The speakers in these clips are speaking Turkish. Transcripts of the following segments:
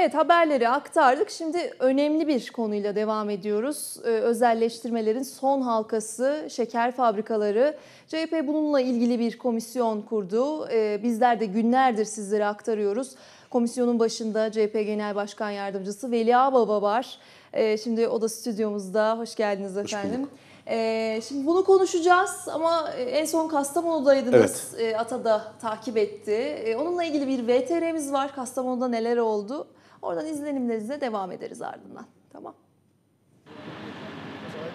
Evet haberleri aktardık. Şimdi önemli bir konuyla devam ediyoruz. Ee, özelleştirmelerin son halkası şeker fabrikaları. CHP bununla ilgili bir komisyon kurdu. Ee, bizler de günlerdir sizlere aktarıyoruz. Komisyonun başında CHP Genel Başkan Yardımcısı Veli Ağbaba var. Ee, şimdi o da stüdyomuzda. Hoş geldiniz efendim. Hoş Ee, şimdi bunu konuşacağız ama e, en son Kastamonu'daydınız. Evet. Ee, Ata da takip etti. Ee, onunla ilgili bir VTR'miz var. Kastamonu'da neler oldu? Oradan izlenimlerinize devam ederiz ardından. Tamam.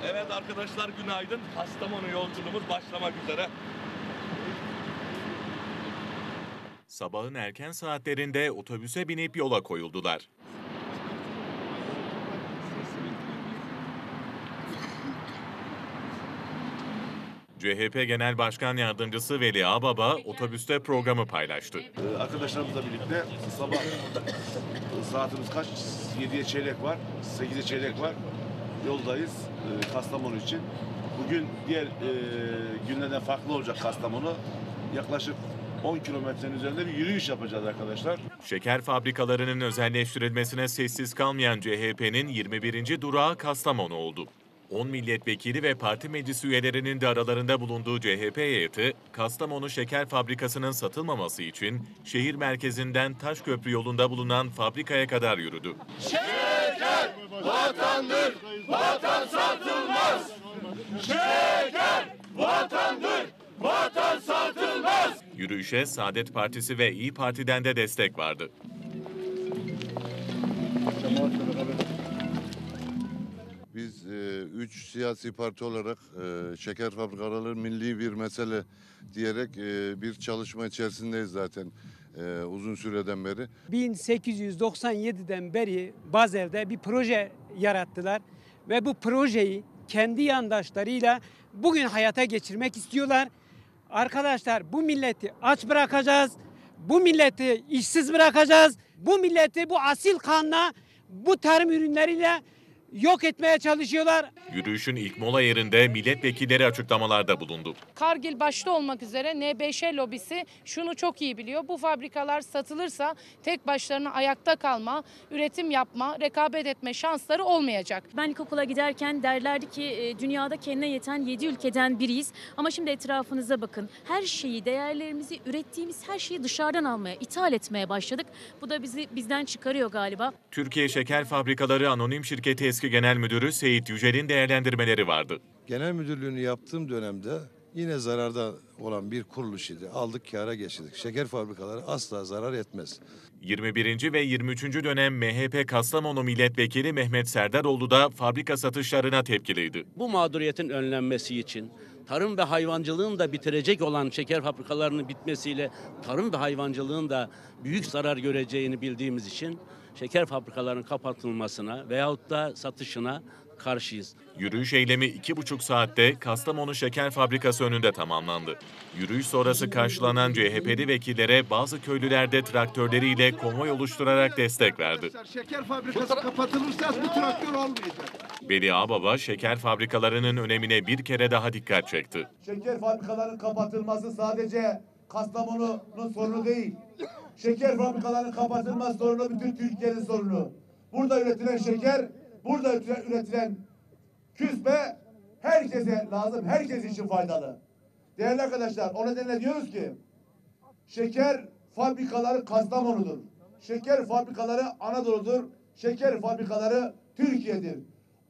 Evet arkadaşlar günaydın. Hastamonu yolculuğumuz başlamak üzere. Sabahın erken saatlerinde otobüse binip yola koyuldular. CHP Genel Başkan Yardımcısı Veli Ağbaba otobüste programı paylaştı. Ee, arkadaşlarımızla birlikte sabah Saatimiz kaç? 7'ye çeyrek var. 8'e çeyrek var. Yoldayız e, Kastamonu için. Bugün diğer e, günlerden farklı olacak Kastamonu. Yaklaşık 10 kilometrenin üzerinde bir yürüyüş yapacağız arkadaşlar. Şeker fabrikalarının özelleştirilmesine sessiz kalmayan CHP'nin 21. durağı Kastamonu oldu. 10 milletvekili ve parti meclis üyelerinin de aralarında bulunduğu CHP heyeti, Kastamonu Şeker Fabrikası'nın satılmaması için şehir merkezinden Taşköprü yolunda bulunan fabrikaya kadar yürüdü. Şeker vatandır, vatan satılmaz! Şeker vatandır, vatan satılmaz! Yürüyüşe Saadet Partisi ve İyi Parti'den de destek vardı. Çamaşır. Biz e, üç siyasi parti olarak e, şeker fabrikaları milli bir mesele diyerek e, bir çalışma içerisindeyiz zaten e, uzun süreden beri. 1897'den beri Bazel'de bir proje yarattılar ve bu projeyi kendi yandaşlarıyla bugün hayata geçirmek istiyorlar. Arkadaşlar bu milleti aç bırakacağız, bu milleti işsiz bırakacağız, bu milleti bu asil kanla, bu tarım ürünleriyle yok etmeye çalışıyorlar. Yürüyüşün ilk mola yerinde milletvekilleri açıklamalarda bulundu. Kargil başta olmak üzere NBŞ lobisi şunu çok iyi biliyor. Bu fabrikalar satılırsa tek başlarına ayakta kalma, üretim yapma, rekabet etme şansları olmayacak. Ben ilkokula giderken derlerdi ki e, dünyada kendine yeten 7 ülkeden biriyiz. Ama şimdi etrafınıza bakın. Her şeyi, değerlerimizi, ürettiğimiz her şeyi dışarıdan almaya, ithal etmeye başladık. Bu da bizi bizden çıkarıyor galiba. Türkiye Şeker Fabrikaları Anonim Şirketi eski Eski Genel Müdürü Seyit Yücel'in değerlendirmeleri vardı. Genel müdürlüğünü yaptığım dönemde yine zararda olan bir kuruluş idi. Aldık kâra geçirdik. Şeker fabrikaları asla zarar etmez. 21. ve 23. dönem MHP Kastamonu Milletvekili Mehmet Serdaroğlu da fabrika satışlarına tepkiliydi. Bu mağduriyetin önlenmesi için tarım ve hayvancılığın da bitirecek olan şeker fabrikalarının bitmesiyle tarım ve hayvancılığın da büyük zarar göreceğini bildiğimiz için şeker fabrikalarının kapatılmasına veyahut da satışına karşıyız. Yürüyüş eylemi iki buçuk saatte Kastamonu Şeker Fabrikası önünde tamamlandı. Yürüyüş sonrası karşılanan CHP'li vekillere bazı köylüler de traktörleriyle konvoy oluşturarak destek verdi. Şeker fabrikası kapatılırsa bu traktör olmayacak. Beli Ağbaba şeker fabrikalarının önemine bir kere daha dikkat çekti. Şeker fabrikalarının kapatılması sadece Kastamonu'nun sorunu değil. Şeker fabrikalarının kapatılmaz sorunu bütün Türkiye'nin sorunu. Burada üretilen şeker, burada üretilen küspe herkese lazım, herkes için faydalı. Değerli arkadaşlar, o nedenle diyoruz ki şeker fabrikaları Kastamonu'dur. Şeker fabrikaları Anadolu'dur. Şeker fabrikaları Türkiye'dir.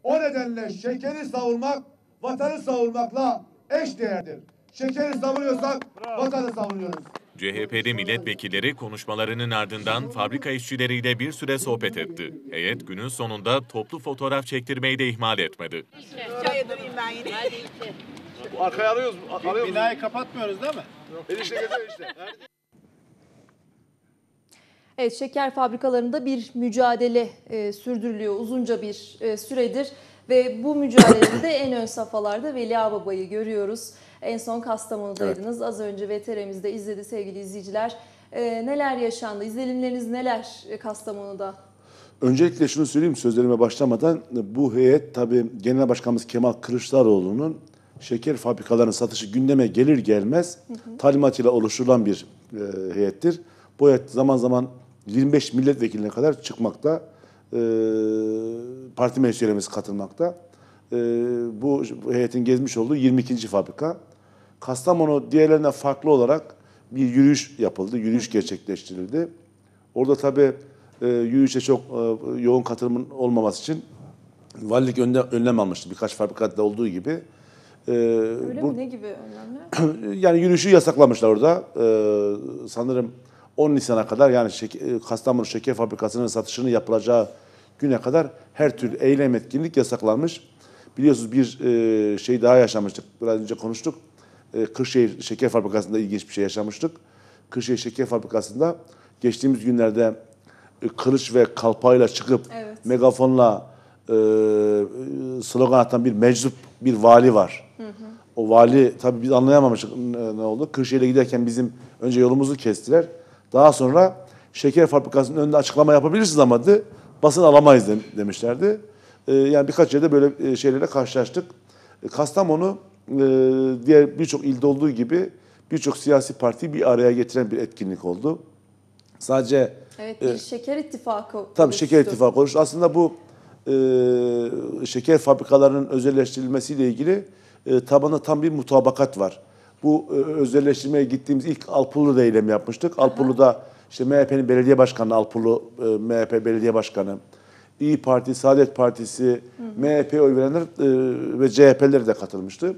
O nedenle şekeri savunmak, vatanı savunmakla eş değerdir. Şekeri savunuyorsak Bravo. vatanı savunuyoruz. CHP'li milletvekilleri konuşmalarının ardından fabrika işçileriyle bir süre sohbet etti. Heyet günün sonunda toplu fotoğraf çektirmeyi de ihmal etmedi. Çaya durayım ben yine. Arkaya alıyoruz. alıyoruz. Binayı kapatmıyoruz değil mi? Yok. Enişte işte. Evet şeker fabrikalarında bir mücadele e, sürdürülüyor uzunca bir e, süredir ve bu mücadelede en ön safhalarda Veli Ağbaba'yı görüyoruz. En son Kastamonu'daydınız. Evet. Az önce VTR'mizde izledi sevgili izleyiciler. E, neler yaşandı? İzlenimleriniz neler e, Kastamonu'da? Öncelikle şunu söyleyeyim sözlerime başlamadan bu heyet tabii Genel Başkanımız Kemal Kılıçdaroğlu'nun şeker fabrikalarının satışı gündeme gelir gelmez talimatıyla oluşturulan bir e, heyettir. Bu heyet zaman zaman 25 milletvekiline kadar çıkmakta. E, parti meclislerimiz katılmakta. E, bu heyetin gezmiş olduğu 22. fabrika. Kastamonu diğerlerine farklı olarak bir yürüyüş yapıldı, yürüyüş gerçekleştirildi. Orada tabii e, yürüyüşe çok e, yoğun katılımın olmaması için valilik önde, önlem almıştı birkaç fabrikada olduğu gibi. E, Öyle bu, mi? Ne gibi önlemler? yani yürüyüşü yasaklamışlar orada. E, sanırım 10 Nisan'a kadar yani şeker, Kastamonu Şeker Fabrikası'nın satışını yapılacağı güne kadar her tür eylem etkinlik yasaklanmış. Biliyorsunuz bir e, şey daha yaşamıştık. Biraz önce konuştuk e, Kırşehir Şeker Fabrikası'nda ilginç bir şey yaşamıştık. Kırşehir Şeker Fabrikası'nda geçtiğimiz günlerde e, kılıç ve kalpayla çıkıp evet. megafonla e, slogan atan bir meczup bir vali var. Hı hı. O vali tabii biz anlayamamıştık ne oldu. Kırşehir'e giderken bizim önce yolumuzu kestiler. Daha sonra şeker fabrikasının önünde açıklama yapabilirsiniz ama de, basın alamayız demişlerdi. E, yani birkaç yerde böyle e, şeylerle karşılaştık. E, Kastamonu ee, diğer birçok ilde olduğu gibi birçok siyasi partiyi bir araya getiren bir etkinlik oldu. Sadece Evet e, bir e, şeker ittifakı Tam şeker ittifakı oluştu. Aslında bu e, şeker fabrikalarının özelleştirilmesiyle ilgili e, tabanda tam bir mutabakat var. Bu e, özelleştirmeye gittiğimiz ilk Alpulu'da eylem yapmıştık. Alpulu'da işte MHP'nin belediye başkanı Alpulu e, MHP belediye başkanı, İyi Parti, Saadet Partisi, hı hı. MHP oy verenler e, ve CHP'ler de katılmıştı.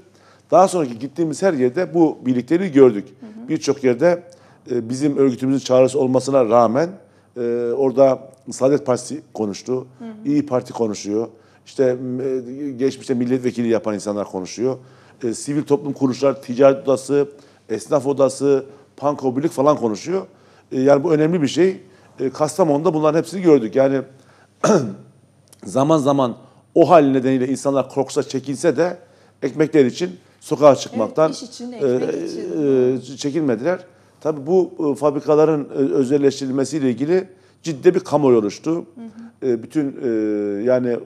Daha sonraki gittiğimiz her yerde bu birlikleri gördük. Birçok yerde e, bizim örgütümüzün çağrısı olmasına rağmen e, orada Saadet Partisi konuştu, hı hı. İyi Parti konuşuyor. İşte e, geçmişte milletvekili yapan insanlar konuşuyor. E, sivil toplum kuruluşları, ticaret odası, esnaf odası, panko birlik falan konuşuyor. E, yani bu önemli bir şey. E, Kastamonu'da bunların hepsini gördük. Yani zaman zaman o hal nedeniyle insanlar korksa, çekinse de ekmekler için sokağa çıkmaktan evet, için, e, E, çekinmediler. Tabii bu e, fabrikaların e, özelleştirilmesiyle ilgili ciddi bir kamuoyu oluştu. Hı hı. E, bütün e, yani e,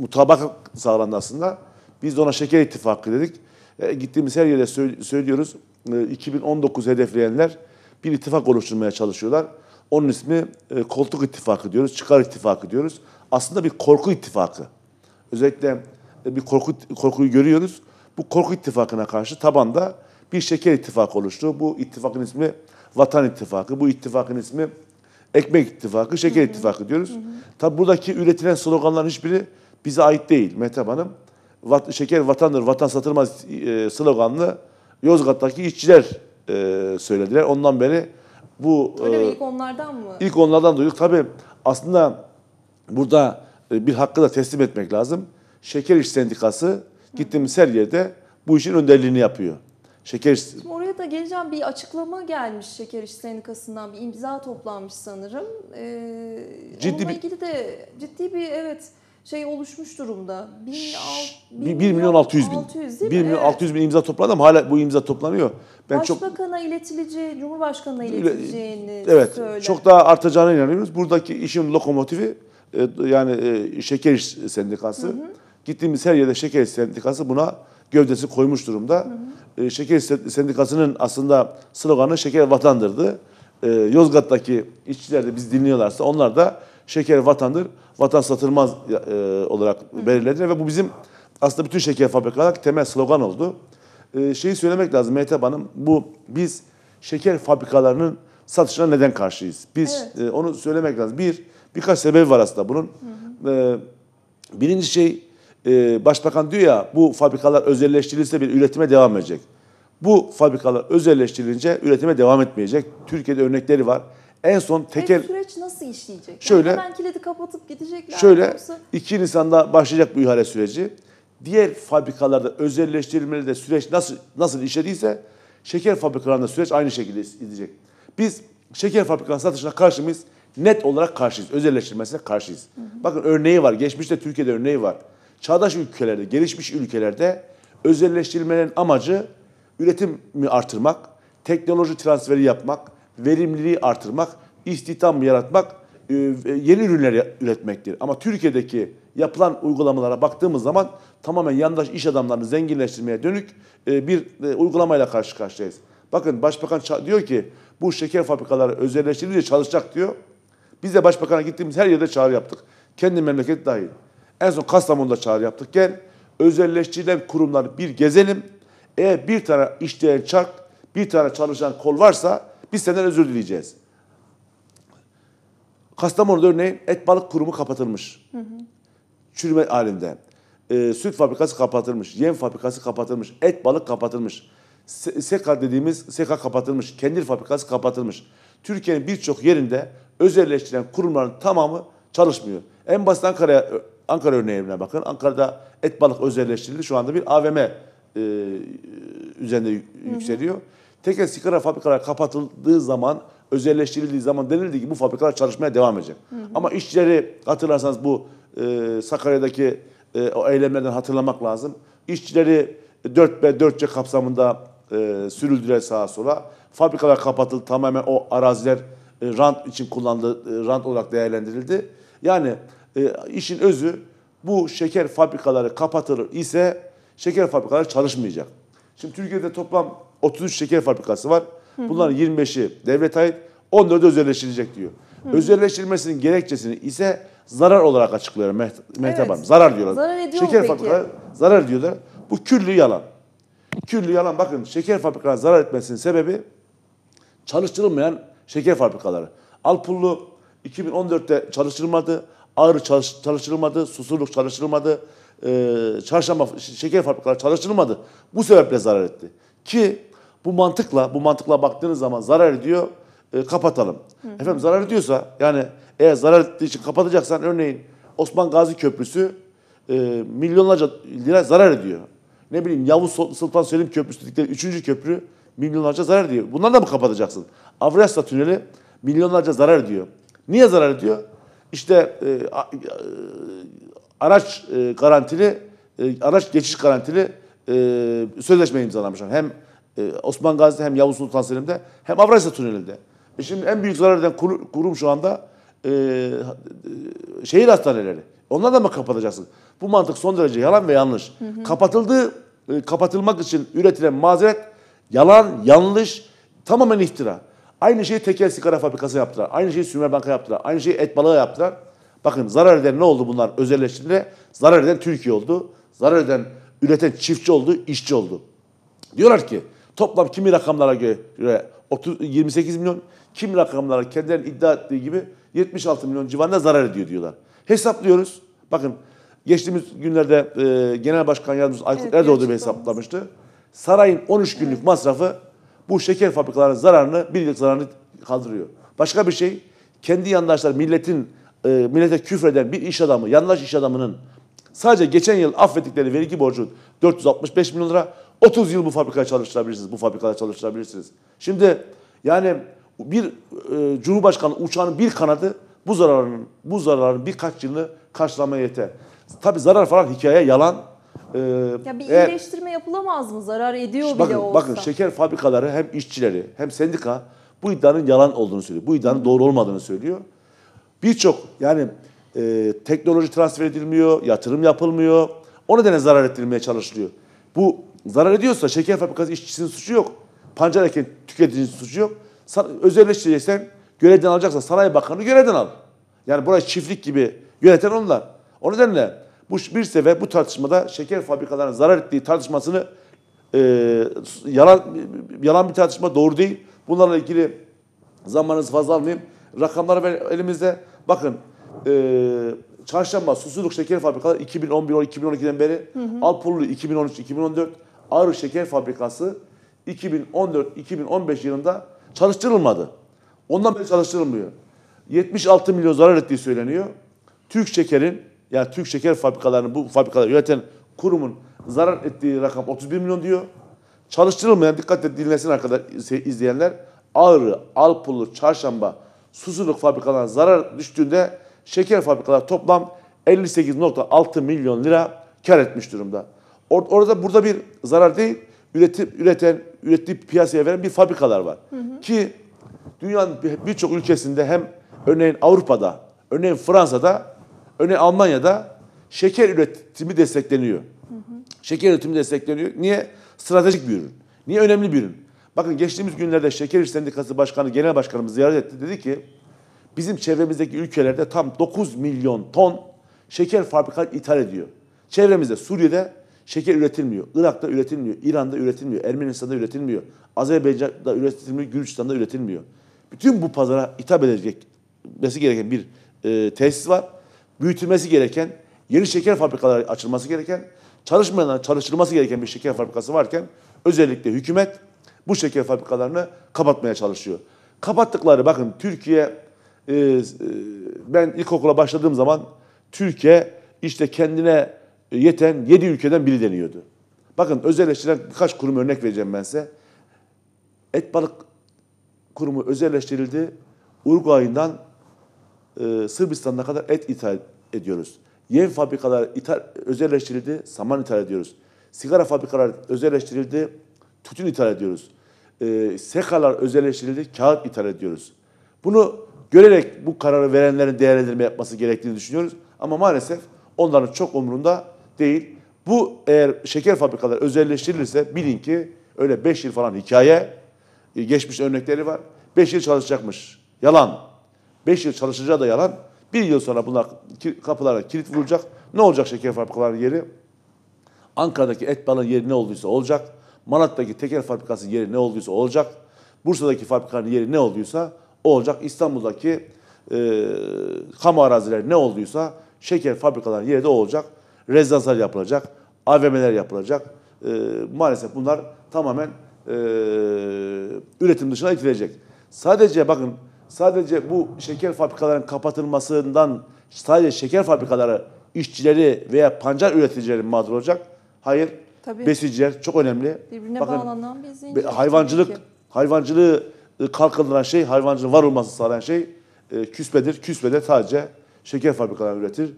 mutabak sağlandı aslında. Biz de ona şeker ittifakı dedik. E, gittiğimiz her yere söylüyoruz. E, 2019 hedefleyenler bir ittifak oluşturmaya çalışıyorlar. Onun ismi e, koltuk ittifakı diyoruz, çıkar ittifakı diyoruz. Aslında bir korku ittifakı. Özellikle e, bir korku, korkuyu görüyoruz. Bu korku ittifakına karşı tabanda bir şeker ittifakı oluştu. Bu ittifakın ismi Vatan İttifakı, bu ittifakın ismi Ekmek İttifakı, Şeker hı hı. İttifakı diyoruz. Hı hı. Tabi buradaki üretilen sloganların hiçbiri bize ait değil Mehtap Hanım. Vat, şeker vatandır, vatan satılmaz e, sloganlı Yozgat'taki işçiler e, söylediler. Ondan beri bu... E, Öyle e, mi? onlardan mı? İlk onlardan duyduk. tabi aslında burada e, bir hakkı da teslim etmek lazım. Şeker İş Sendikası gittiğimiz her yerde bu işin önderliğini yapıyor. Şeker İş... Şimdi oraya da geleceğim bir açıklama gelmiş Şeker İş Sendikası'ndan bir imza toplanmış sanırım. Ee, ciddi onunla bir... ilgili de ciddi bir evet şey oluşmuş durumda. 1 milyon, 600 bin. 1 milyon 600 bin imza toplandı ama hala bu imza toplanıyor. Ben Başbakan'a çok, iletileceği, Cumhurbaşkanı'na iletileceğini evet, söyle. Çok daha artacağına inanıyoruz. Buradaki işin lokomotifi e, yani e, Şeker İş Sendikası. Hı hı. Gittiğimiz her yerde şeker sendikası buna gövdesi koymuş durumda. Hı hı. Ee, şeker sendikasının aslında sloganı şeker vatandırdı. Ee, Yozgat'taki işçiler de biz dinliyorlarsa onlar da şeker vatandır, vatan satılmaz e, e, olarak belirledi ve bu bizim aslında bütün şeker fabrikalar temel slogan oldu. Ee, şeyi söylemek lazım Mehtap Hanım, bu biz şeker fabrikalarının satışına neden karşıyız? Biz evet. E, onu söylemek lazım. Bir, birkaç sebebi var aslında bunun. Hı hı. birinci şey e, başbakan diyor ya bu fabrikalar özelleştirilirse bir üretime devam edecek. Bu fabrikalar özelleştirilince üretime devam etmeyecek. Türkiye'de örnekleri var. En son tekel... Peki süreç nasıl işleyecek? Şöyle, yani hemen kilidi kapatıp gidecekler. Şöyle yoksa... 2 Nisan'da başlayacak bu ihale süreci. Diğer fabrikalarda özelleştirilmeli de süreç nasıl nasıl işlediyse şeker fabrikalarında süreç aynı şekilde gidecek. Biz şeker fabrikasının satışına karşı Net olarak karşıyız. Özelleştirmesine karşıyız. Hı hı. Bakın örneği var. Geçmişte Türkiye'de örneği var. Çağdaş ülkelerde, gelişmiş ülkelerde özelleştirilmenin amacı üretimi artırmak, teknoloji transferi yapmak, verimliliği artırmak, istihdam yaratmak, e, yeni ürünler üretmektir. Ama Türkiye'deki yapılan uygulamalara baktığımız zaman tamamen yandaş iş adamlarını zenginleştirmeye dönük e, bir e, uygulamayla karşı karşıyayız. Bakın Başbakan diyor ki bu şeker fabrikaları özelleştirilince çalışacak diyor. Biz de Başbakan'a gittiğimiz her yerde çağrı yaptık. Kendi memleket dahil. En son Kastamonu'da çağrı yaptık. Gel özelleştirilen kurumları bir gezelim. Eğer bir tane işleyen çark, bir tane çalışan kol varsa biz senden özür dileyeceğiz. Kastamonu'da örneğin et balık kurumu kapatılmış. Hı hı. Çürüme halinde. E, süt fabrikası kapatılmış, yem fabrikası kapatılmış, et balık kapatılmış. Se Seka dediğimiz Seka kapatılmış, kendil fabrikası kapatılmış. Türkiye'nin birçok yerinde özelleştirilen kurumların tamamı çalışmıyor. En basit Ankara'ya Ankara örneğine bakın. Ankara'da et balık özelleştirildi. Şu anda bir AVM e, üzerinde yükseliyor. Hı hı. Tekel sigara fabrikalar kapatıldığı zaman, özelleştirildiği zaman denildi ki bu fabrikalar çalışmaya devam edecek. Hı hı. Ama işçileri hatırlarsanız bu e, Sakarya'daki e, o eylemlerden hatırlamak lazım. İşçileri 4B 4C kapsamında e, sürüldüler sağa sola. Fabrikalar kapatıldı tamamen o araziler e, rant için kullanıldı, e, rant olarak değerlendirildi. Yani e, işin özü bu şeker fabrikaları kapatılır ise şeker fabrikaları çalışmayacak. Şimdi Türkiye'de toplam 33 şeker fabrikası var. Bunların 25'i devlet ait, 14'ü özelleştirilecek diyor. Hı. Özelleştirilmesinin gerekçesini ise zarar olarak açıklıyor Meht Mehtap evet. Hanım. Zarar diyorlar. Zarar ediyor şeker fabrikaları zarar diyorlar. Bu küllü yalan. Küllü yalan bakın şeker fabrikalarının zarar etmesinin sebebi çalıştırılmayan şeker fabrikaları. Alpullu 2014'te çalıştırılmadı ağır çalış, çalışılmadı, susurluk çalışılmadı, e, çarşamba şeker fabrikaları çalışılmadı. Bu sebeple zarar etti. Ki bu mantıkla, bu mantıkla baktığınız zaman zarar ediyor, e, kapatalım. Hı. Efendim zarar ediyorsa, yani eğer zarar ettiği için kapatacaksan örneğin Osman Gazi Köprüsü e, milyonlarca lira zarar ediyor. Ne bileyim Yavuz Sultan Selim Köprüsü dedikleri 3. köprü milyonlarca zarar ediyor. Bunları da mı kapatacaksın? Avrasya Tüneli milyonlarca zarar ediyor. Niye zarar ediyor? İşte e, a, e, araç e, garantili, e, araç geçiş garantili e, sözleşme imzalamışlar. Hem e, Osman Gazi'de hem Yavuz Sultan Selim'de hem Avrasya Tüneli'nde. E şimdi en büyük zarar eden kurum şu anda e, şehir hastaneleri. Onlar da mı kapatacaksın? Bu mantık son derece yalan ve yanlış. Hı hı. Kapatıldığı, e, kapatılmak için üretilen mazeret yalan, yanlış, tamamen iftira. Aynı şeyi tekel sigara fabrikası yaptılar. Aynı şeyi sümer banka yaptılar. Aynı şeyi et balığı yaptılar. Bakın zarar eden ne oldu bunlar özelleştiğinde? Zarar eden Türkiye oldu. Zarar eden üreten çiftçi oldu, işçi oldu. Diyorlar ki toplam kimi rakamlara göre 30, 28 milyon, kim rakamlara kendilerinin iddia ettiği gibi 76 milyon civarında zarar ediyor diyorlar. Hesaplıyoruz. Bakın geçtiğimiz günlerde e, Genel Başkan Yardımcısı Aykut evet, Erdoğdu bir hesaplamıştı. Sarayın 13 günlük evet. masrafı bu şeker fabrikalarının zararını, bir yıllık zararını kaldırıyor. Başka bir şey, kendi yandaşlar, milletin, e, millete küfreden bir iş adamı, yandaş iş adamının sadece geçen yıl affettikleri vergi borcu 465 milyon lira, 30 yıl bu fabrikaya çalıştırabilirsiniz, bu fabrikada çalıştırabilirsiniz. Şimdi yani bir e, Cumhurbaşkanı uçağının bir kanadı bu zararın bu zararın birkaç yılını karşılamaya yeter. Tabi zarar falan hikaye yalan. Ee, ya bir iyileştirme yapılamaz mı? Zarar ediyor bakın, bile olsa. Bakın şeker fabrikaları hem işçileri hem sendika bu iddianın yalan olduğunu söylüyor. Bu iddianın doğru olmadığını söylüyor. Birçok yani e, teknoloji transfer edilmiyor, yatırım yapılmıyor. O nedenle zarar ettirilmeye çalışılıyor. Bu zarar ediyorsa şeker fabrikası işçisinin suçu yok. Pancar eken tüketicinin suçu yok. Özelleştireceksen görevden alacaksan sanayi bakanı görevden al. Yani burası çiftlik gibi yöneten onlar. O nedenle bu bir sefer bu tartışmada şeker fabrikalarına zarar ettiği tartışmasını e, yalan yalan bir tartışma doğru değil. Bunlarla ilgili zamanınızı fazla almayayım. Rakamlar elimizde. Bakın e, çarşamba Susurluk Şeker fabrikası 2011-2012'den beri, hı 2013-2014, Ağrı Şeker Fabrikası 2014-2015 yılında çalıştırılmadı. Ondan beri çalıştırılmıyor. 76 milyon zarar ettiği söyleniyor. Türk Şeker'in yani Türk şeker fabrikalarını bu fabrikaları üreten kurumun zarar ettiği rakam 31 milyon diyor. Çalıştırılmayan dikkat et dinlesin arkadaşlar izleyenler. Ağrı, Alpulu, Çarşamba, Susurluk fabrikalarına zarar düştüğünde şeker fabrikaları toplam 58.6 milyon lira kar etmiş durumda. Or orada burada bir zarar değil, üretip üreten, ürettiği piyasaya veren bir fabrikalar var. Hı hı. Ki dünyanın birçok ülkesinde hem örneğin Avrupa'da, örneğin Fransa'da Örneğin Almanya'da şeker üretimi destekleniyor. Şeker üretimi destekleniyor. Niye? Stratejik bir ürün. Niye önemli bir ürün? Bakın geçtiğimiz günlerde Şeker İş Sendikası Başkanı, Genel Başkanımız ziyaret etti. Dedi ki bizim çevremizdeki ülkelerde tam 9 milyon ton şeker fabrikaları ithal ediyor. Çevremizde Suriye'de şeker üretilmiyor. Irak'ta üretilmiyor. İran'da üretilmiyor. Ermenistan'da üretilmiyor. Azerbaycan'da üretilmiyor. Gürcistan'da üretilmiyor. Bütün bu pazara hitap edecek gereken bir e, tesis var büyütülmesi gereken, yeni şeker fabrikaları açılması gereken, çalışmadan çalıştırılması gereken bir şeker fabrikası varken özellikle hükümet bu şeker fabrikalarını kapatmaya çalışıyor. Kapattıkları bakın Türkiye e, e, ben ilkokula başladığım zaman Türkiye işte kendine yeten 7 ülkeden biri deniyordu. Bakın özelleştirilen birkaç kurum örnek vereceğim ben size. Et balık kurumu özelleştirildi. Uruguay'dan e, Sırbistan'da kadar et ithal ediyoruz. Yem fabrikalar ithal, özelleştirildi, saman ithal ediyoruz. Sigara fabrikaları özelleştirildi, tütün ithal ediyoruz. E, sekalar özelleştirildi, kağıt ithal ediyoruz. Bunu görerek bu kararı verenlerin değerlendirme yapması gerektiğini düşünüyoruz. Ama maalesef onların çok umurunda değil. Bu eğer şeker fabrikaları özelleştirilirse bilin ki öyle 5 yıl falan hikaye, e, geçmiş örnekleri var. 5 yıl çalışacakmış. Yalan. 5 yıl çalışacağı da yalan. Bir yıl sonra bunlar kapılara kilit vuracak. Ne olacak şeker fabrikalarının yeri? Ankara'daki et balın yeri ne olduysa olacak. Malatya'daki teker fabrikası yeri ne olduysa olacak. Bursa'daki fabrikanın yeri ne olduysa olacak. İstanbul'daki e, kamu arazileri ne olduysa şeker fabrikaların yeri de olacak. Rezidanslar yapılacak. AVM'ler yapılacak. E, maalesef bunlar tamamen e, üretim dışına itilecek. Sadece bakın sadece bu şeker fabrikalarının kapatılmasından sadece şeker fabrikaları işçileri veya pancar üreticileri mağdur olacak. Hayır. Tabii. Besiciler çok önemli. Birbirine Bakın, bağlanan bir zincir. Hayvancılık, hayvancılığı e, kalkındıran şey, hayvancılığın var olması sağlayan şey e, küspedir. Küspede sadece şeker fabrikaları üretir.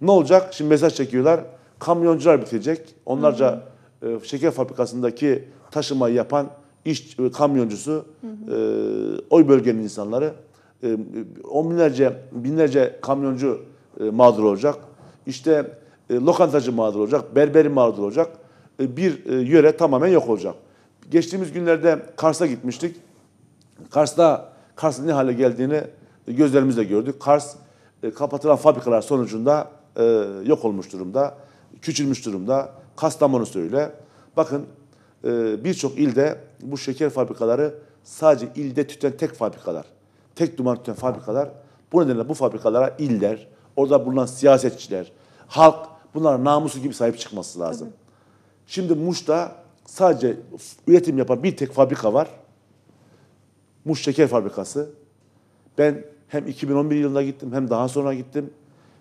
Ne olacak? Şimdi mesaj çekiyorlar. Kamyoncular bitecek. Onlarca hı hı. E, şeker fabrikasındaki taşımayı yapan iş e, kamyoncusu, hı hı. E, oy bölgenin insanları, e, on binlerce, binlerce kamyoncu e, mağdur olacak. İşte e, lokantacı mağdur olacak, berberi mağdur olacak. E, bir e, yöre tamamen yok olacak. Geçtiğimiz günlerde Kars'a gitmiştik. Kars'ta Kars'ın ne hale geldiğini gözlerimizle gördük. Kars e, kapatılan fabrikalar sonucunda e, yok olmuş durumda, küçülmüş durumda. Kastamonu söyle. Bakın ee, birçok ilde bu şeker fabrikaları sadece ilde tüten tek fabrikalar. Tek duman tüten fabrikalar. Bu nedenle bu fabrikalara iller, orada bulunan siyasetçiler, halk bunlar namusu gibi sahip çıkması lazım. Tabii. Şimdi Muş'ta sadece üretim yapan bir tek fabrika var. Muş Şeker Fabrikası. Ben hem 2011 yılında gittim hem daha sonra gittim.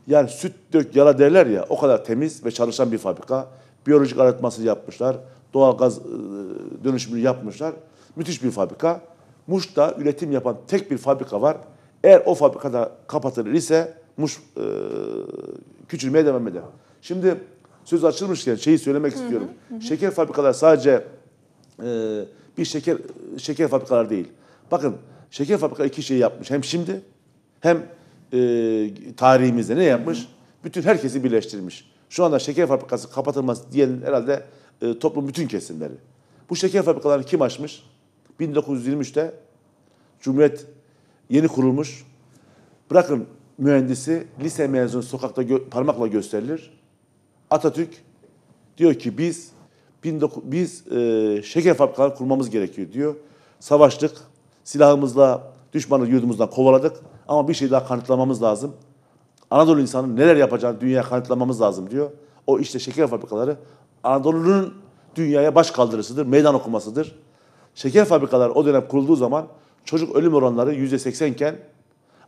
Yani süt dök yala derler ya o kadar temiz ve çalışan bir fabrika. Biyolojik arıtması yapmışlar. Doğalgaz gaz e, dönüşümünü yapmışlar. Müthiş bir fabrika. Muş'ta üretim yapan tek bir fabrika var. Eğer o fabrikada kapatılır ise Muş e, küçülmeye devam eder. Şimdi söz açılmışken şeyi söylemek hı hı, istiyorum. Hı. Şeker fabrikaları sadece e, bir şeker şeker fabrikaları değil. Bakın şeker fabrika iki şey yapmış. Hem şimdi hem e, tarihimizde ne yapmış? Bütün herkesi birleştirmiş. Şu anda şeker fabrikası kapatılması diyelim herhalde e, toplum bütün kesimleri. Bu şeker fabrikalarını kim açmış? 1923'te Cumhuriyet yeni kurulmuş. Bırakın mühendisi, lise mezunu sokakta gö- parmakla gösterilir. Atatürk diyor ki biz 19, biz e, şeker fabrikaları kurmamız gerekiyor diyor. Savaştık, silahımızla düşmanı yurdumuzdan kovaladık ama bir şey daha kanıtlamamız lazım. Anadolu insanı neler yapacağını dünyaya kanıtlamamız lazım diyor. O işte şeker fabrikaları Anadolu'nun dünyaya baş kaldırısıdır, meydan okumasıdır. Şeker fabrikaları o dönem kurulduğu zaman çocuk ölüm oranları yüzde seksenken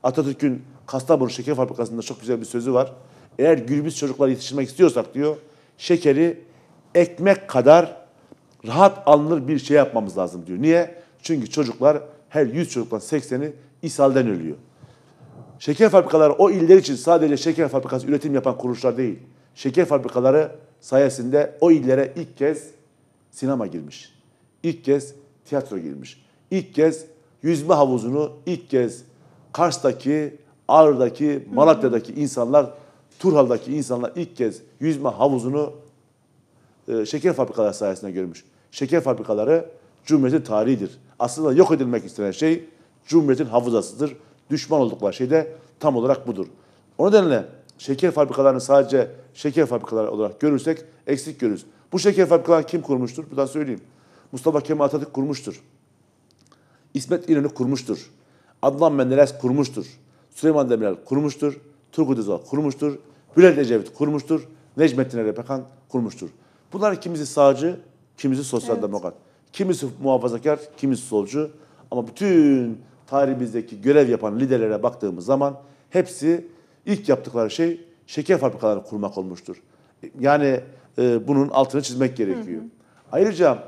Atatürk'ün Kastamonu Şeker Fabrikası'nda çok güzel bir sözü var. Eğer gülbüz çocuklar yetiştirmek istiyorsak diyor, şekeri ekmek kadar rahat alınır bir şey yapmamız lazım diyor. Niye? Çünkü çocuklar her 100 çocuktan 80'i ishalden ölüyor. Şeker fabrikaları o iller için sadece şeker fabrikası üretim yapan kuruluşlar değil. Şeker fabrikaları sayesinde o illere ilk kez sinema girmiş. İlk kez tiyatro girmiş. İlk kez yüzme havuzunu ilk kez Kars'taki, Ağrı'daki, Malatya'daki insanlar, Turhal'daki insanlar ilk kez yüzme havuzunu e, şeker fabrikaları sayesinde görmüş. Şeker fabrikaları Cumhuriyet'in tarihidir. Aslında yok edilmek istenen şey Cumhuriyet'in hafızasıdır. Düşman oldukları şey de tam olarak budur. O nedenle şeker fabrikalarını sadece şeker fabrikaları olarak görürsek eksik görürüz. Bu şeker fabrikaları kim kurmuştur? Buradan söyleyeyim. Mustafa Kemal Atatürk kurmuştur. İsmet İnönü kurmuştur. Adnan Menderes kurmuştur. Süleyman Demirel kurmuştur. Turgut Özal kurmuştur. Bülent Ecevit kurmuştur. Necmettin Erbakan kurmuştur. Bunlar kimisi sağcı, kimisi sosyal evet. demokrat. Kimisi muhafazakar, kimisi solcu. Ama bütün tarihimizdeki görev yapan liderlere baktığımız zaman hepsi ilk yaptıkları şey şeker fabrikaları kurmak olmuştur. Yani e, bunun altını çizmek gerekiyor. Hı hı. Ayrıca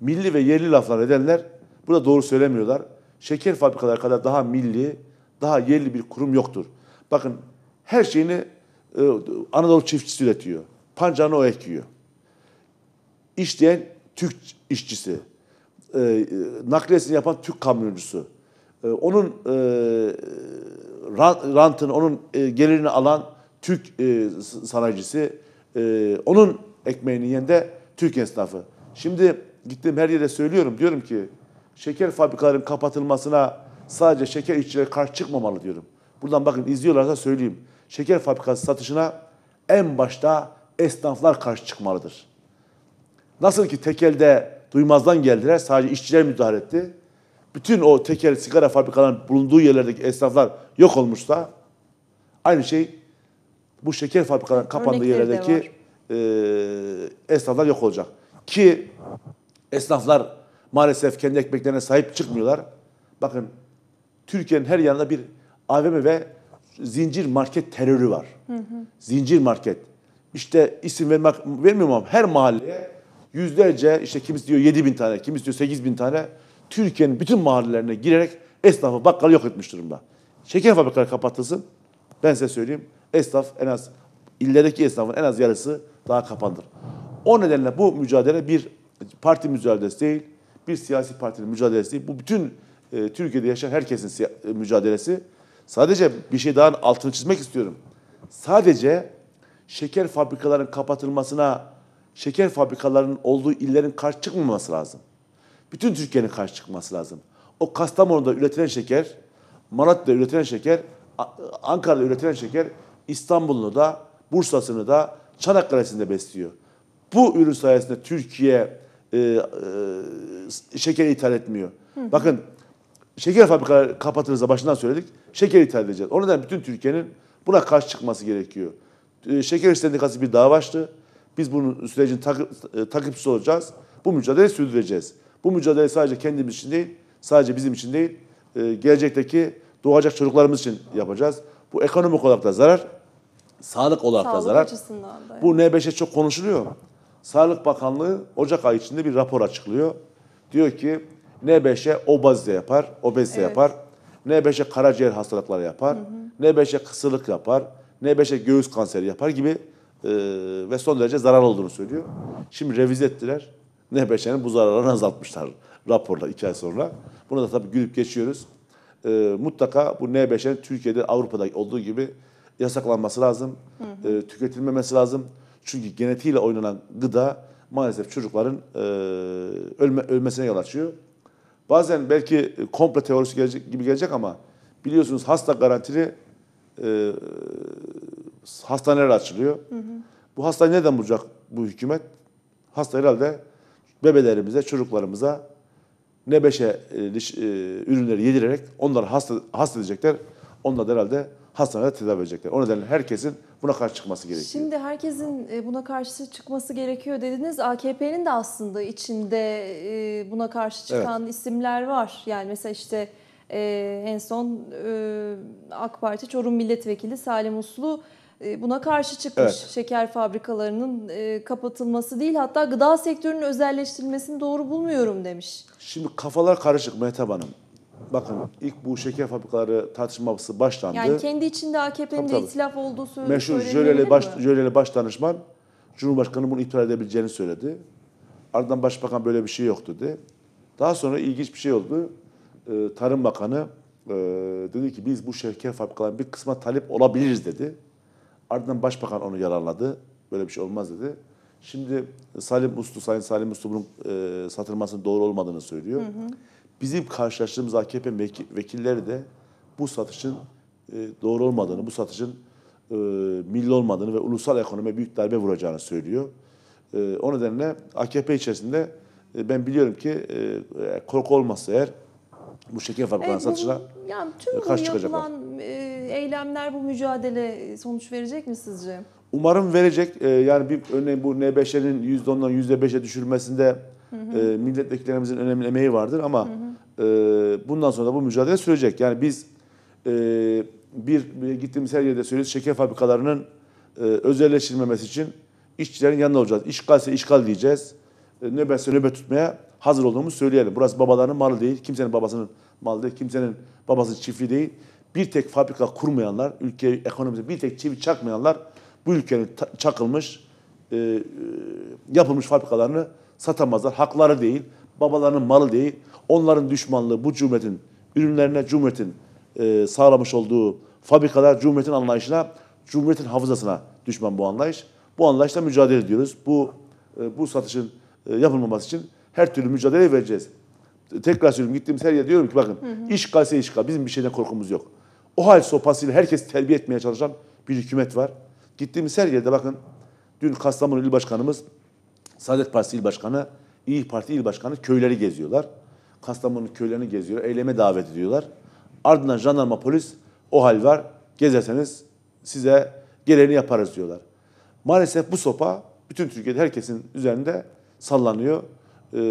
milli ve yerli laflar edenler burada doğru söylemiyorlar. Şeker fabrikaları kadar daha milli, daha yerli bir kurum yoktur. Bakın her şeyini e, Anadolu çiftçisi üretiyor. Pancarını o ekiyor. İşleyen Türk işçisi. E, e nakliyesini yapan Türk kamyoncusu. E, onun e, Rantın onun e, gelirini alan Türk e, sanayicisi, e, onun ekmeğini yiyen de Türk esnafı. Şimdi gittiğim her yere söylüyorum, diyorum ki şeker fabrikaların kapatılmasına sadece şeker işçileri karşı çıkmamalı diyorum. Buradan bakın izliyorlarsa söyleyeyim. Şeker fabrikası satışına en başta esnaflar karşı çıkmalıdır. Nasıl ki tekelde duymazdan geldiler, sadece işçiler müdahale etti bütün o tekel sigara fabrikalarının bulunduğu yerlerdeki esnaflar yok olmuşsa aynı şey bu şeker fabrikalarının kapandığı Örnekleri yerlerdeki e, esnaflar yok olacak. Ki esnaflar maalesef kendi ekmeklerine sahip çıkmıyorlar. Bakın Türkiye'nin her yanında bir AVM ve zincir market terörü var. Hı hı. Zincir market. İşte isim vermek vermiyorum ama her mahalleye yüzlerce işte kimisi diyor 7 bin tane, kimisi diyor 8 bin tane Türkiye'nin bütün mahallelerine girerek esnafı bakkalı yok etmiş durumda. Şeker fabrikaları kapatılsın. Ben size söyleyeyim. Esnaf en az illerdeki esnafın en az yarısı daha kapandır. O nedenle bu mücadele bir parti mücadelesi değil, bir siyasi partinin mücadelesi değil. Bu bütün e, Türkiye'de yaşayan herkesin e, mücadelesi. Sadece bir şey daha altını çizmek istiyorum. Sadece şeker fabrikalarının kapatılmasına, şeker fabrikalarının olduğu illerin karşı çıkmaması lazım. Bütün Türkiye'nin karşı çıkması lazım. O Kastamonu'da üretilen şeker, Malatya'da üretilen şeker, Ankara'da üretilen şeker İstanbul'unu da, Bursa'sını da, Çanakkale'sini de besliyor. Bu ürün sayesinde Türkiye e, e, şeker ithal etmiyor. Hı. Bakın şeker fabrikaları kapatırız da başından söyledik. Şeker ithal edeceğiz. O nedenle bütün Türkiye'nin buna karşı çıkması gerekiyor. E, şeker sendikası bir dava açtı. Biz bunun sürecin takip, e, takipçisi olacağız. Bu mücadeleyi sürdüreceğiz. Bu mücadele sadece kendimiz için değil, sadece bizim için değil, e, gelecekteki doğacak çocuklarımız için yapacağız. Bu ekonomik olarak da zarar, sağlık olarak sağlık da zarar. Açısından da yani. Bu N5'e çok konuşuluyor. Sağlık Bakanlığı Ocak ayı içinde bir rapor açıklıyor. Diyor ki N5'e obezite yapar, obezite evet. yapar. N5'e karaciğer hastalıkları yapar. N5'e kısırlık yapar. N5'e göğüs kanseri yapar gibi e, ve son derece zarar olduğunu söylüyor. Şimdi revize ettiler. NBŞ'nin bu zararını azaltmışlar raporla iki ay sonra. Bunu da tabii gülüp geçiyoruz. E, mutlaka bu NBŞ'nin Türkiye'de Avrupa'da olduğu gibi yasaklanması lazım. Hı hı. E, tüketilmemesi lazım. Çünkü genetiğiyle oynanan gıda maalesef çocukların e, ölme, ölmesine yol açıyor. Bazen belki e, komple teorisi gelecek, gibi gelecek ama biliyorsunuz hasta garantili e, hastaneler açılıyor. Hı hı. Bu hastayı neden bulacak bu hükümet? Hasta herhalde bebelerimize, çocuklarımıza nebeşe e, e, ürünleri yedirerek onları hasta, hasta edecekler. Onlar da herhalde hastanede tedavi edecekler. O nedenle herkesin buna karşı çıkması gerekiyor. Şimdi herkesin e, buna karşı çıkması gerekiyor dediniz. AKP'nin de aslında içinde e, buna karşı çıkan evet. isimler var. Yani mesela işte en son AK Parti Çorum Milletvekili Salim Uslu e, buna karşı çıkmış. Evet. Şeker fabrikalarının e, kapatılması değil hatta gıda sektörünün özelleştirilmesini doğru bulmuyorum demiş. Şimdi kafalar karışık Mehtap Hanım. Bakın ilk bu şeker fabrikaları tartışması başlandı. Yani kendi içinde AKP'nin de itilaf olduğu söyleniyor. Meşhur Jöleli baş, Jöleli baş danışman Cumhurbaşkanı bunu iptal edebileceğini söyledi. Ardından Başbakan böyle bir şey yok dedi. Daha sonra ilginç bir şey oldu. Ee, Tarım Bakanı e, dedi ki biz bu şeker fabrikalarının bir kısma talip olabiliriz dedi. Ardından başbakan onu yararladı. Böyle bir şey olmaz dedi. Şimdi Salim Uslu, Sayın Salim Uslu bunun e, satılmasının doğru olmadığını söylüyor. Hı hı. Bizim karşılaştığımız AKP vekilleri de bu satışın e, doğru olmadığını, bu satışın e, milli olmadığını ve ulusal ekonomiye büyük darbe vuracağını söylüyor. E, o nedenle AKP içerisinde e, ben biliyorum ki e, e korku olmazsa eğer bu şeker fabrikalarının e, evet, satışına yani e, tüm karşı çıkacaklar. E, eylemler bu mücadele sonuç verecek mi sizce? Umarım verecek. E, yani bir örneğin bu N5'lerin %10'dan %5'e düşürülmesinde hı hı. E, milletvekillerimizin önemli emeği vardır ama hı hı. E, bundan sonra da bu mücadele sürecek. Yani biz e, bir, bir gittiğimiz her yerde söylüyoruz şeker fabrikalarının e, özelleştirilmemesi için işçilerin yanında olacağız. İşgalse işgal diyeceğiz. E, Nöbetse nöbet tutmaya hazır olduğumuzu söyleyelim. Burası babalarının malı değil, kimsenin babasının malı değil, kimsenin babasının çiftliği değil. Bir tek fabrika kurmayanlar, ülke ekonomisi bir tek çivi çakmayanlar bu ülkenin çakılmış, e, e, yapılmış fabrikalarını satamazlar. Hakları değil, babalarının malı değil. Onların düşmanlığı bu cumhuriyetin ürünlerine, cumhuriyetin e, sağlamış olduğu fabrikalar, cumhuriyetin anlayışına, cumhuriyetin hafızasına düşman bu anlayış. Bu anlayışla mücadele ediyoruz. Bu e, bu satışın e, yapılmaması için her türlü mücadele vereceğiz. Tekrar söylüyorum gittiğimiz her yere diyorum ki bakın hı hı. işgalse işgal bizim bir şeyden korkumuz yok. O hal sopasıyla herkes terbiye etmeye çalışan bir hükümet var. Gittiğimiz her yerde bakın dün Kastamonu İl Başkanımız, Saadet Partisi İl Başkanı, İyi Parti İl Başkanı köyleri geziyorlar. Kastamonu köylerini geziyor, eyleme davet ediyorlar. Ardından jandarma polis o hal var gezerseniz size geleni yaparız diyorlar. Maalesef bu sopa bütün Türkiye'de herkesin üzerinde sallanıyor. E,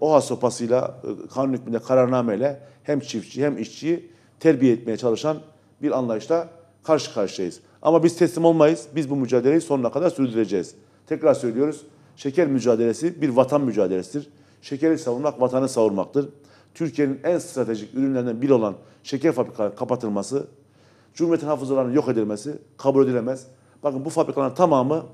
OHA sopasıyla, e, kanun hükmünde kararnameyle hem çiftçi hem işçiyi terbiye etmeye çalışan bir anlayışla karşı karşıyayız. Ama biz teslim olmayız. Biz bu mücadeleyi sonuna kadar sürdüreceğiz. Tekrar söylüyoruz. Şeker mücadelesi bir vatan mücadelesidir. Şekeri savunmak vatanı savunmaktır. Türkiye'nin en stratejik ürünlerinden biri olan şeker fabrikaları kapatılması, Cumhuriyet'in hafızalarının yok edilmesi kabul edilemez. Bakın bu fabrikaların tamamı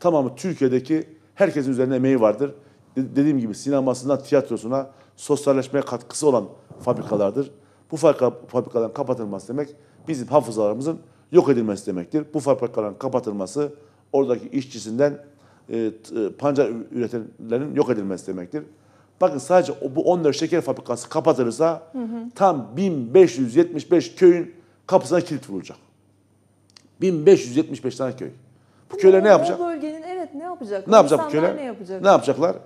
tamamı Türkiye'deki Herkesin üzerinde emeği vardır. dediğim gibi sinemasından tiyatrosuna sosyalleşmeye katkısı olan fabrikalardır. Bu fabrikaların kapatılması demek bizim hafızalarımızın yok edilmesi demektir. Bu fabrikaların kapatılması oradaki işçisinden e, e pancar üretenlerin yok edilmesi demektir. Bakın sadece bu 14 şeker fabrikası kapatılırsa hı hı. tam 1575 köyün kapısına kilit vurulacak. 1575 tane köy. Bu köyler ne yapacak? ne yapacak? Ne yapacak köle? Ne, yapacak? ne yapacaklar?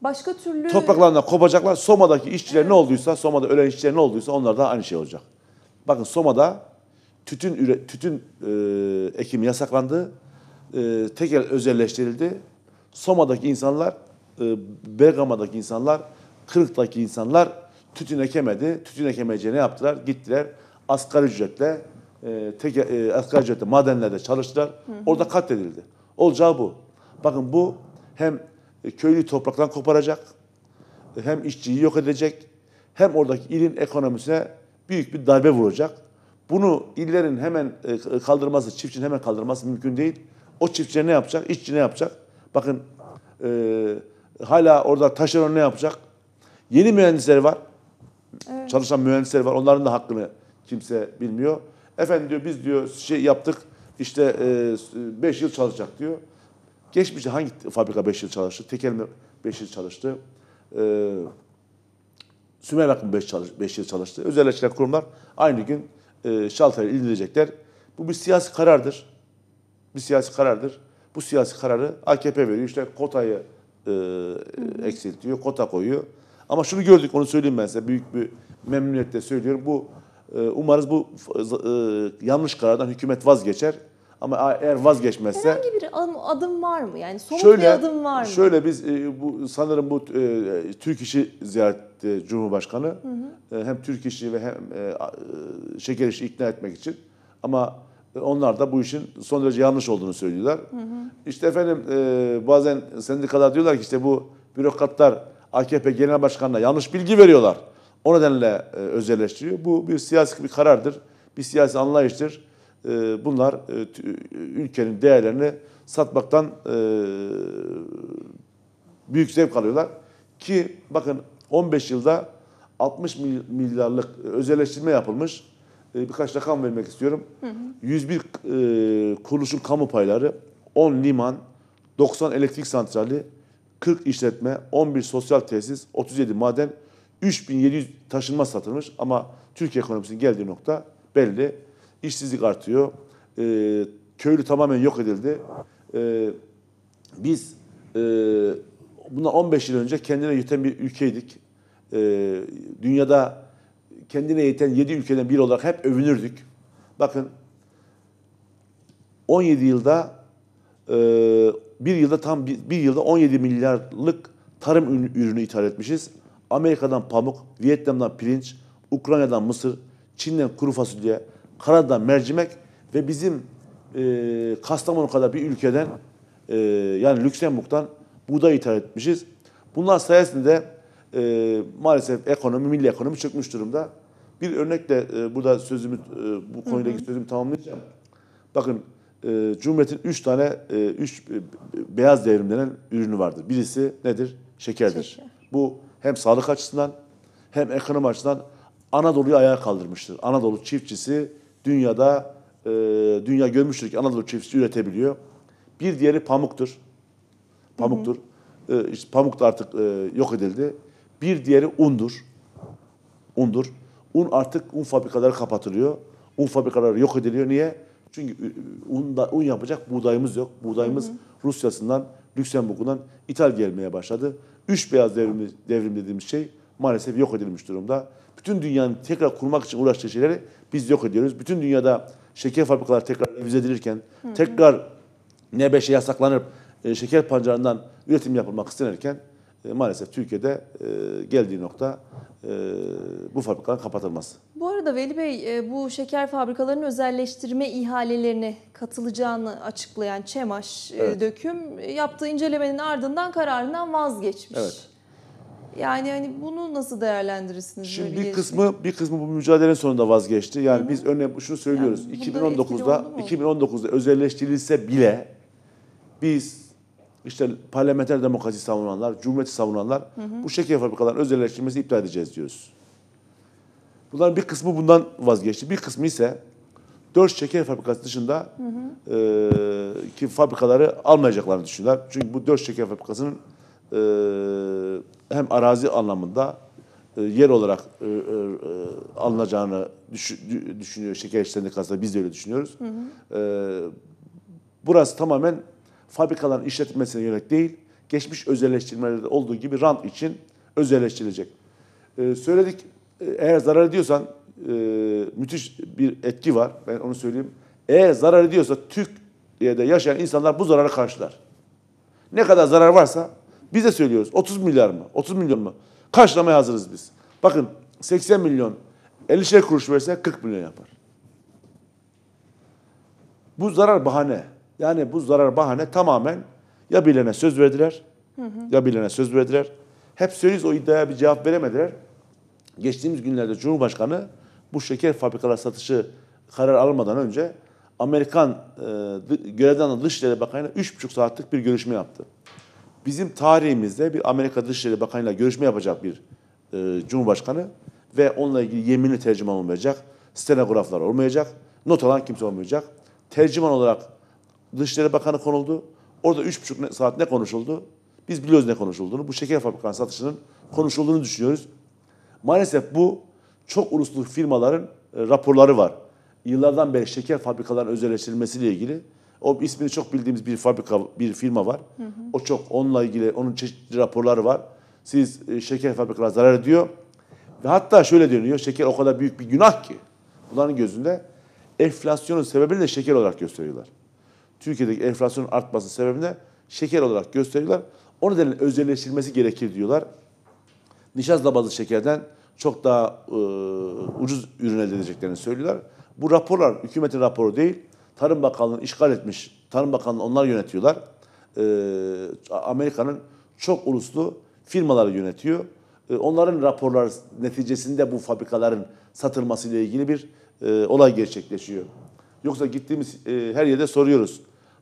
Başka türlü... Topraklarına kopacaklar. Soma'daki işçiler evet. ne olduysa, Soma'da ölen işçiler ne olduysa onlar da aynı şey olacak. Bakın Soma'da tütün üre, tütün e, ekimi yasaklandı. E, tekel özelleştirildi. Soma'daki insanlar, e, Bergama'daki insanlar, Kırık'taki insanlar tütün ekemedi. Tütün ekemeyeceği ne yaptılar? Gittiler asgari ücretle e, teke, e, asgari ücretle madenlerde çalıştılar. Hı hı. Orada katledildi. Olacağı bu. Bakın bu hem e, köylü topraktan koparacak, e, hem işçiyi yok edecek, hem oradaki ilin ekonomisine büyük bir darbe vuracak. Bunu illerin hemen e, kaldırması, çiftçinin hemen kaldırması mümkün değil. O çiftçi ne yapacak, işçi ne yapacak? Bakın e, hala orada taşeron ne yapacak? Yeni mühendisler var. Evet. Çalışan mühendisler var. Onların da hakkını kimse bilmiyor. Efendim diyor biz diyor şey yaptık işte 5 e, yıl çalışacak diyor. Geçmişte hangi fabrika 5 yıl çalıştı? Tekel mi 5 yıl çalıştı? Ee, Sümer Akım 5 yıl çalıştı. Özelleşen kurumlar aynı gün e, şaltaya indirecekler. Bu bir siyasi karardır. Bir siyasi karardır. Bu siyasi kararı AKP veriyor. İşte kotayı e, eksiltiyor, kota koyuyor. Ama şunu gördük, onu söyleyeyim ben size. Büyük bir memnuniyetle söylüyorum. Bu e, Umarız bu e, yanlış karardan hükümet vazgeçer. Ama eğer vazgeçmezse... Herhangi bir adım, var mı? Yani somut şöyle, bir adım var mı? Şöyle biz e, bu sanırım bu e, Türk İşi ziyaret Cumhurbaşkanı hı hı. E, hem Türk İşi ve hem e, e Şeker İşi ikna etmek için ama e, onlar da bu işin son derece yanlış olduğunu söylüyorlar. Hı hı. İşte efendim e, bazen sendikalar diyorlar ki işte bu bürokratlar AKP Genel Başkanı'na yanlış bilgi veriyorlar. O nedenle e, özelleştiriyor. Bu bir siyasi bir karardır. Bir siyasi anlayıştır ee, bunlar e, e, ülkenin değerlerini satmaktan e, büyük zevk alıyorlar. Ki bakın 15 yılda 60 milyarlık özelleştirme yapılmış. Ee, birkaç rakam vermek istiyorum. Hı hı. 101 kuruluşun kamu payları, 10 liman, 90 elektrik santrali, 40 işletme, 11 sosyal tesis, 37 maden, 3700 taşınma satılmış ama Türkiye ekonomisinin geldiği nokta belli işsizlik artıyor. E, köylü tamamen yok edildi. E, biz e, bundan 15 yıl önce kendine yeten bir ülkeydik. E, dünyada kendine yeten 7 ülkeden biri olarak hep övünürdük. Bakın 17 yılda e, bir yılda tam bir, bir yılda 17 milyarlık tarım ürünü ithal etmişiz. Amerika'dan pamuk, Vietnam'dan pirinç, Ukrayna'dan mısır, Çin'den kuru fasulye, Karadağ, mercimek ve bizim e, Kastamonu kadar bir ülkeden e, yani Lüksemburg'dan buğday ithal etmişiz. Bunlar sayesinde e, maalesef ekonomi, milli ekonomi çökmüş durumda. Bir örnekle e, burada sözümü, e, bu konuyla ilgili sözümü tamamlayacağım. Bakın e, Cumhuriyet'in üç tane, e, üç e, beyaz devrim denen ürünü vardır. Birisi nedir? Şekerdir. Şeker. Bu hem sağlık açısından hem ekonomi açısından Anadolu'yu ayağa kaldırmıştır. Anadolu çiftçisi dünyada e, dünya görmüştür Anadolu çiftçisi üretebiliyor. Bir diğeri pamuktur. Pamuktur. Hı hı. E, pamuk da artık e, yok edildi. Bir diğeri undur. Undur. Un artık un fabrikaları kapatılıyor. Un fabrikaları yok ediliyor. Niye? Çünkü e, un, da, un yapacak buğdayımız yok. Buğdayımız hı hı. Rusya'sından, Lüksemburg'dan ithal gelmeye başladı. Üç beyaz devrimi, devrim dediğimiz şey maalesef yok edilmiş durumda. Bütün dünyanın tekrar kurmak için uğraştığı şeyleri biz yok ediyoruz. Bütün dünyada şeker fabrikaları tekrar revize edilirken, hı hı. tekrar nebeşe yasaklanıp e, şeker pancarından üretim yapılmak istenirken e, maalesef Türkiye'de e, geldiği nokta e, bu fabrikaların kapatılması. Bu arada Veli Bey e, bu şeker fabrikalarının özelleştirme ihalelerine katılacağını açıklayan ÇEMAŞ e, evet. e, döküm yaptığı incelemenin ardından kararından vazgeçmiş. Evet. Yani hani bunu nasıl değerlendirirsiniz? Şimdi bir gelişim? kısmı bir kısmı bu mücadelenin sonunda vazgeçti. Yani Hı-hı. biz örneğin şunu söylüyoruz. Yani 2019'da 2019'da özelleştirilse bile biz işte parlamenter demokrasi savunanlar, cumhuriyeti savunanlar hı hı. bu şeker fabrikaların özelleştirilmesi iptal edeceğiz diyoruz. Bunların bir kısmı bundan vazgeçti. Bir kısmı ise dört şeker fabrikası dışında hı hı. E, ki fabrikaları almayacaklarını düşünüyorlar. Çünkü bu dört şeker fabrikasının e, hem arazi anlamında e, yer olarak e, alınacağını düşünüyor şeker İş biz de öyle düşünüyoruz. Hı hı. burası tamamen fabrikaların işletilmesine yönelik değil, geçmiş özelleştirmelerde olduğu gibi rant için özelleştirilecek. söyledik eğer zarar ediyorsan müthiş bir etki var. Ben onu söyleyeyim. Eğer zarar ediyorsa Türkiye'de yaşayan insanlar bu zararı karşılar. Ne kadar zarar varsa biz de söylüyoruz 30 milyar mı? 30 milyon mu? Karşılamaya hazırız biz. Bakın 80 milyon 50 kuruş verse 40 milyon yapar. Bu zarar bahane. Yani bu zarar bahane tamamen ya bilene söz verdiler hı hı. ya bilene söz verdiler. Hep söylüyoruz o iddiaya bir cevap veremediler. Geçtiğimiz günlerde Cumhurbaşkanı bu şeker fabrikalar satışı karar almadan önce Amerikan e, görevden dışişleri bakanıyla 3,5 saatlik bir görüşme yaptı. Bizim tarihimizde bir Amerika Dışişleri Bakanı'yla görüşme yapacak bir e, Cumhurbaşkanı ve onunla ilgili yeminli tercüman olmayacak, stenograflar olmayacak, not alan kimse olmayacak. Tercüman olarak Dışişleri Bakanı konuldu. Orada üç buçuk saat ne konuşuldu? Biz biliyoruz ne konuşulduğunu. Bu şeker fabrikanın satışının konuşulduğunu düşünüyoruz. Maalesef bu çok uluslu firmaların e, raporları var. Yıllardan beri şeker fabrikalarının özelleştirilmesiyle ilgili o ismini çok bildiğimiz bir fabrika, bir firma var. Hı hı. O çok onunla ilgili, onun çeşitli raporları var. Siz e, şeker fabrikalar zarar ediyor. Ve hatta şöyle dönüyor, şeker o kadar büyük bir günah ki. Bunların gözünde enflasyonun sebebini de şeker olarak gösteriyorlar. Türkiye'deki enflasyonun artması sebebini de şeker olarak gösteriyorlar. O nedenle özelleştirilmesi gerekir diyorlar. Nişasta bazı şekerden çok daha e, ucuz ürün elde edeceklerini söylüyorlar. Bu raporlar hükümetin raporu değil, Tarım Bakanlığı'nı işgal etmiş. Tarım bakanlığı onlar yönetiyorlar. E, Amerika'nın çok uluslu firmaları yönetiyor. E, onların raporlar neticesinde bu fabrikaların satılmasıyla ilgili bir e, olay gerçekleşiyor. Yoksa gittiğimiz e, her yerde soruyoruz.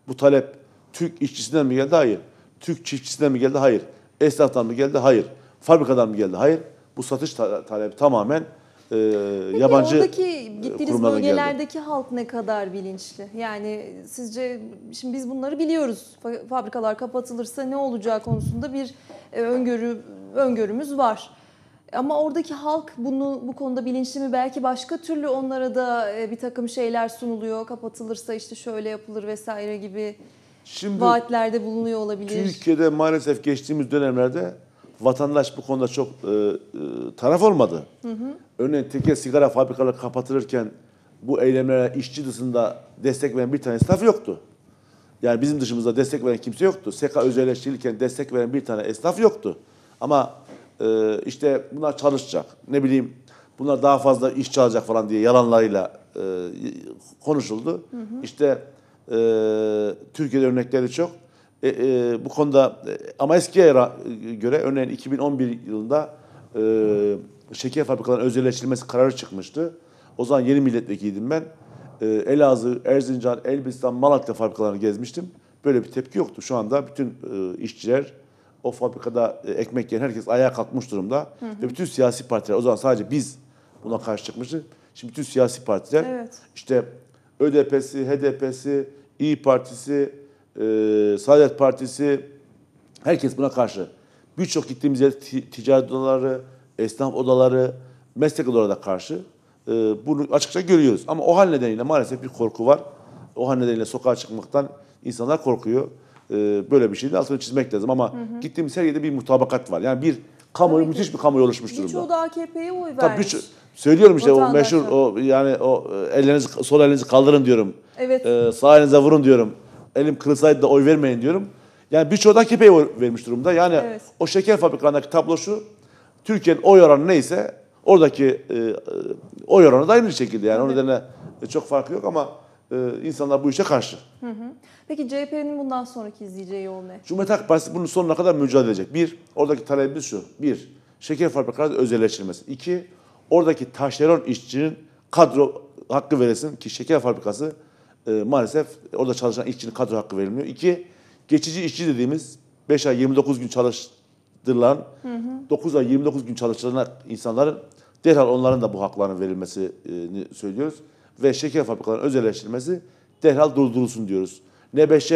Bu talep Türk işçisinden mi geldi? Hayır. Türk çiftçisinden mi geldi? Hayır. Esnaftan mı geldi? Hayır. Fabrikadan mı geldi? Hayır. Bu satış ta talebi tamamen e, Peki yabancı oradaki e, gittiğiniz bölgelerdeki geldi. halk ne kadar bilinçli? Yani sizce şimdi biz bunları biliyoruz. Fabrikalar kapatılırsa ne olacağı konusunda bir e, öngörü öngörümüz var. Ama oradaki halk bunu bu konuda bilinçli mi? Belki başka türlü onlara da e, bir takım şeyler sunuluyor. Kapatılırsa işte şöyle yapılır vesaire gibi Şimdi vaatlerde bulunuyor olabilir. Türkiye'de maalesef geçtiğimiz dönemlerde vatandaş bu konuda çok e, e, taraf olmadı. Hı hı. Örneğin teke sigara fabrikaları kapatılırken bu eylemlere işçi dışında destek veren bir tane esnaf yoktu. Yani bizim dışımızda destek veren kimse yoktu. Seka özelleştirilirken destek veren bir tane esnaf yoktu. Ama e, işte bunlar çalışacak. Ne bileyim bunlar daha fazla iş çalacak falan diye yalanlarıyla e, konuşuldu. Hı hı. İşte e, Türkiye'de örnekleri çok. E, e, bu konuda e, ama eskiye e, göre örneğin 2011 yılında e, şeker fabrikalarının özelleştirilmesi kararı çıkmıştı. O zaman yeni milletvekiliydim ben. E, Elazığ, Erzincan, Elbistan, Malatya fabrikalarını gezmiştim. Böyle bir tepki yoktu. Şu anda bütün e, işçiler o fabrikada e, ekmek yiyen herkes ayağa kalkmış durumda. Hı hı. Ve bütün siyasi partiler o zaman sadece biz buna karşı çıkmıştı. Şimdi bütün siyasi partiler evet. işte ÖDP'si, HDP'si, İyi Partisi, e, Saadet Partisi herkes buna karşı. Birçok gittiğimiz yer ticaret odaları, esnaf odaları, meslek odaları da karşı. E, bunu açıkça görüyoruz. Ama o hal nedeniyle maalesef bir korku var. O hal nedeniyle sokağa çıkmaktan insanlar korkuyor. E, böyle bir şeyin altını çizmek lazım. Ama hı hı. gittiğimiz her yerde bir mutabakat var. Yani bir kamuoyu müthiş bir kamuoyu oluşmuş durumda. Birçoğu da AKP'ye oy vermiş. Tabii birço- söylüyorum işte o meşhur o yani o e, ellerinizi sol elinizi kaldırın diyorum. Evet. E, sağ elinize vurun diyorum elim kırılsaydı da oy vermeyin diyorum. Yani birçoğu da AKP'ye vermiş durumda. Yani evet. o şeker fabrikalarındaki tablo şu. Türkiye'nin oy oranı neyse oradaki e, e oy oranı da aynı şekilde. Yani evet. o nedenle çok farkı yok ama e, insanlar bu işe karşı. Hı hı. Peki CHP'nin bundan sonraki izleyeceği yol ne? Cumhuriyet Halk Partisi bunun sonuna kadar mücadele edecek. Bir, oradaki talebimiz şu. Bir, şeker fabrikalarının özelleştirilmesi. İki, oradaki taşeron işçinin kadro hakkı verilsin ki şeker fabrikası e, maalesef orada çalışan işçinin kadro hakkı verilmiyor. İki, geçici işçi dediğimiz 5 ay 29 gün çalıştırılan, hı hı. 9 ay 29 gün çalıştırılan insanların derhal onların da bu haklarının verilmesini söylüyoruz. Ve şeker fabrikalarının özelleştirilmesi derhal durdurulsun diyoruz. Nebeşe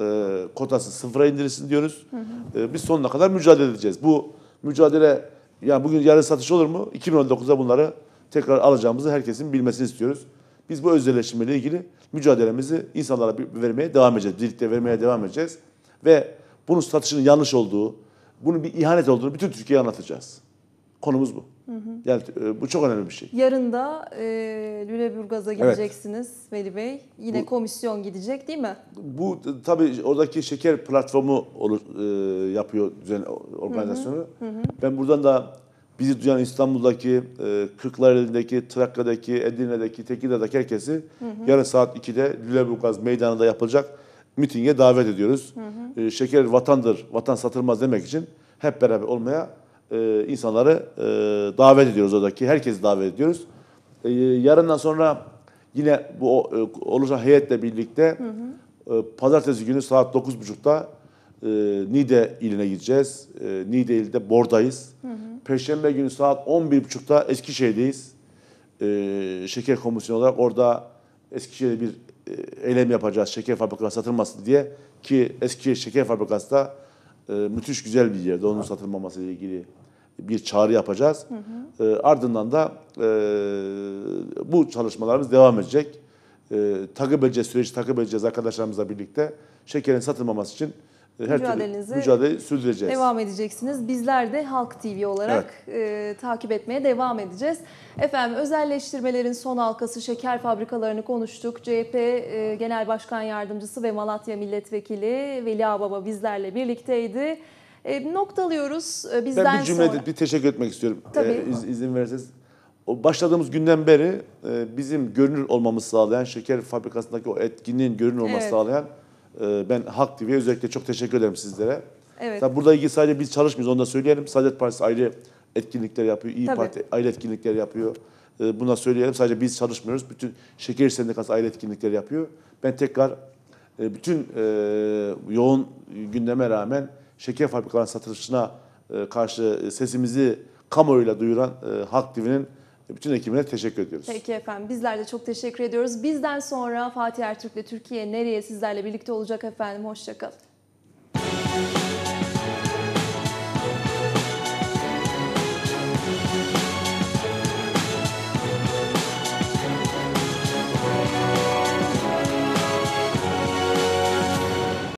e, e kotası sıfıra indirilsin diyoruz. Hı hı. E, biz sonuna kadar mücadele edeceğiz. Bu mücadele, yani bugün yarın satış olur mu? 2019'da bunları tekrar alacağımızı herkesin bilmesini istiyoruz. Biz bu ile ilgili mücadelemizi insanlara vermeye devam edeceğiz. Birlikte vermeye devam edeceğiz. Ve bunun satışının yanlış olduğu, bunun bir ihanet olduğunu bütün Türkiye'ye anlatacağız. Konumuz bu. Hı hı. Yani e, bu çok önemli bir şey. Yarın da e, Lüleburgaz'a gideceksiniz evet. Veli Bey. Yine bu, komisyon gidecek değil mi? Bu tabii oradaki şeker platformu olur, e, yapıyor düzen organizasyonu. Hı hı. Hı hı. Ben buradan da bizi duyan İstanbul'daki, e, Kırklareli'ndeki, Trakya'daki, Edirne'deki, Tekirdağ'daki herkesi hı hı. yarın saat 2'de Lüleburgaz Meydanı'nda yapılacak mitinge davet ediyoruz. Hı hı. E, şeker vatandır, vatan satılmaz demek için hep beraber olmaya e, insanları e, davet ediyoruz oradaki. Herkesi davet ediyoruz. E, yarından sonra yine bu e, oluşan heyetle birlikte hı hı. E, pazartesi günü saat 9.30'da e, ee, Nide iline gideceğiz. E, ee, Nide ilde Bor'dayız. Hı hı. Perşembe günü saat 11.30'da Eskişehir'deyiz. E, şeker komisyonu olarak orada Eskişehir'de bir e, eylem yapacağız şeker fabrikası satılmasın diye. Ki Eskişehir Şeker Fabrikası da e, müthiş güzel bir yerde onun satılmaması ile ilgili bir çağrı yapacağız. Hı hı. E, ardından da e, bu çalışmalarımız devam edecek. E, takip edeceğiz, süreci takip edeceğiz arkadaşlarımızla birlikte. Şekerin satılmaması için her türlü mücadele sürdüreceğiz. Devam edeceksiniz. Bizler de Halk TV olarak evet. e, takip etmeye devam edeceğiz. Efendim özelleştirmelerin son halkası şeker fabrikalarını konuştuk. CHP e, Genel Başkan Yardımcısı ve Malatya Milletvekili Veli Ağbaba bizlerle birlikteydi. E, noktalıyoruz e, bizden sonra. Ben bir cümle sonra... bir teşekkür etmek istiyorum. E, Tabii. E, iz, izin verirseniz. Başladığımız günden beri e, bizim görünür olmamız sağlayan, şeker fabrikasındaki o etkinliğin görünür olması evet. sağlayan ee, ben Halk TV'ye özellikle çok teşekkür ederim sizlere. Evet. Tabii burada ilgili sadece biz çalışmıyoruz onu da söyleyelim. Saadet Partisi ayrı etkinlikler yapıyor. İyi Tabii. Parti ayrı etkinlikler yapıyor. Ee, buna söyleyelim. Sadece biz çalışmıyoruz. Bütün şeker sendikası ayrı etkinlikler yapıyor. Ben tekrar e, bütün e, yoğun gündeme rağmen şeker fabrikalarının satılışına e, karşı sesimizi kamuoyuyla duyuran e, Halk TV'nin bütün ekibine teşekkür ediyoruz. Peki efendim bizler de çok teşekkür ediyoruz. Bizden sonra Fatih Ertürk ile Türkiye nereye sizlerle birlikte olacak efendim. Hoşçakalın.